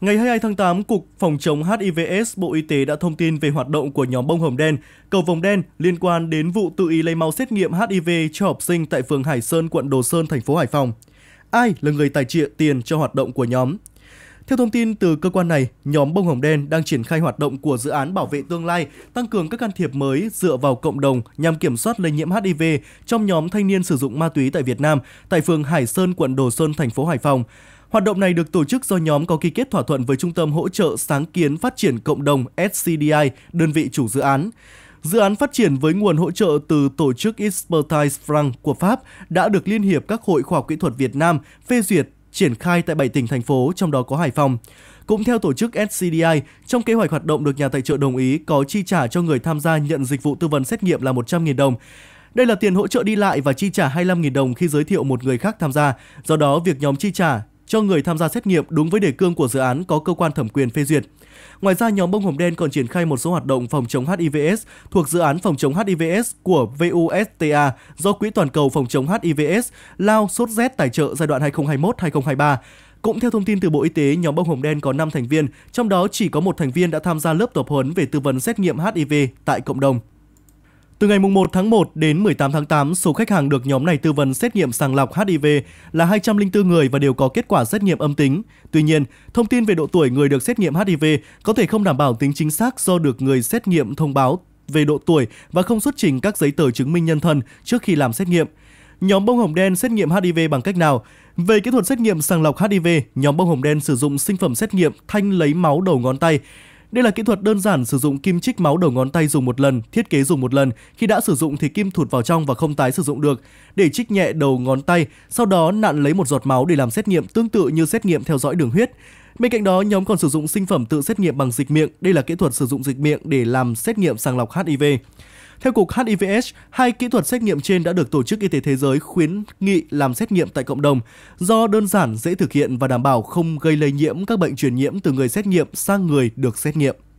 Ngày 22 tháng 8, Cục Phòng chống HIVS Bộ Y tế đã thông tin về hoạt động của nhóm bông hồng đen, cầu vòng đen liên quan đến vụ tự ý lấy máu xét nghiệm HIV cho học sinh tại phường Hải Sơn, quận Đồ Sơn, thành phố Hải Phòng. Ai là người tài trợ tiền cho hoạt động của nhóm? Theo thông tin từ cơ quan này, nhóm Bông Hồng Đen đang triển khai hoạt động của dự án bảo vệ tương lai, tăng cường các can thiệp mới dựa vào cộng đồng nhằm kiểm soát lây nhiễm HIV trong nhóm thanh niên sử dụng ma túy tại Việt Nam, tại phường Hải Sơn, quận Đồ Sơn, thành phố Hải Phòng. Hoạt động này được tổ chức do nhóm có ký kết thỏa thuận với Trung tâm Hỗ trợ Sáng kiến Phát triển Cộng đồng SCDI, đơn vị chủ dự án. Dự án phát triển với nguồn hỗ trợ từ tổ chức Expertise France của Pháp đã được Liên hiệp các hội khoa học kỹ thuật Việt Nam phê duyệt triển khai tại 7 tỉnh thành phố trong đó có Hải Phòng. Cũng theo tổ chức SCDI, trong kế hoạch hoạt động được nhà tài trợ đồng ý có chi trả cho người tham gia nhận dịch vụ tư vấn xét nghiệm là 100.000 đồng. Đây là tiền hỗ trợ đi lại và chi trả 25.000 đồng khi giới thiệu một người khác tham gia. Do đó, việc nhóm chi trả cho người tham gia xét nghiệm đúng với đề cương của dự án có cơ quan thẩm quyền phê duyệt. Ngoài ra, nhóm bông hồng đen còn triển khai một số hoạt động phòng chống HIVS thuộc dự án phòng chống HIVS của VUSTA do Quỹ Toàn cầu phòng chống HIVS Lao sốt Z tài trợ giai đoạn 2021-2023. Cũng theo thông tin từ Bộ Y tế, nhóm bông hồng đen có 5 thành viên, trong đó chỉ có một thành viên đã tham gia lớp tập huấn về tư vấn xét nghiệm HIV tại cộng đồng. Từ ngày 1 tháng 1 đến 18 tháng 8, số khách hàng được nhóm này tư vấn xét nghiệm sàng lọc HIV là 204 người và đều có kết quả xét nghiệm âm tính. Tuy nhiên, thông tin về độ tuổi người được xét nghiệm HIV có thể không đảm bảo tính chính xác do được người xét nghiệm thông báo về độ tuổi và không xuất trình các giấy tờ chứng minh nhân thân trước khi làm xét nghiệm. Nhóm bông hồng đen xét nghiệm HIV bằng cách nào? Về kỹ thuật xét nghiệm sàng lọc HIV, nhóm bông hồng đen sử dụng sinh phẩm xét nghiệm thanh lấy máu đầu ngón tay. Đây là kỹ thuật đơn giản sử dụng kim chích máu đầu ngón tay dùng một lần, thiết kế dùng một lần, khi đã sử dụng thì kim thụt vào trong và không tái sử dụng được. Để chích nhẹ đầu ngón tay, sau đó nạn lấy một giọt máu để làm xét nghiệm tương tự như xét nghiệm theo dõi đường huyết. Bên cạnh đó, nhóm còn sử dụng sinh phẩm tự xét nghiệm bằng dịch miệng. Đây là kỹ thuật sử dụng dịch miệng để làm xét nghiệm sàng lọc HIV. Theo Cục HIVS, hai kỹ thuật xét nghiệm trên đã được Tổ chức Y tế Thế giới khuyến nghị làm xét nghiệm tại cộng đồng do đơn giản, dễ thực hiện và đảm bảo không gây lây nhiễm các bệnh truyền nhiễm từ người xét nghiệm sang người được xét nghiệm.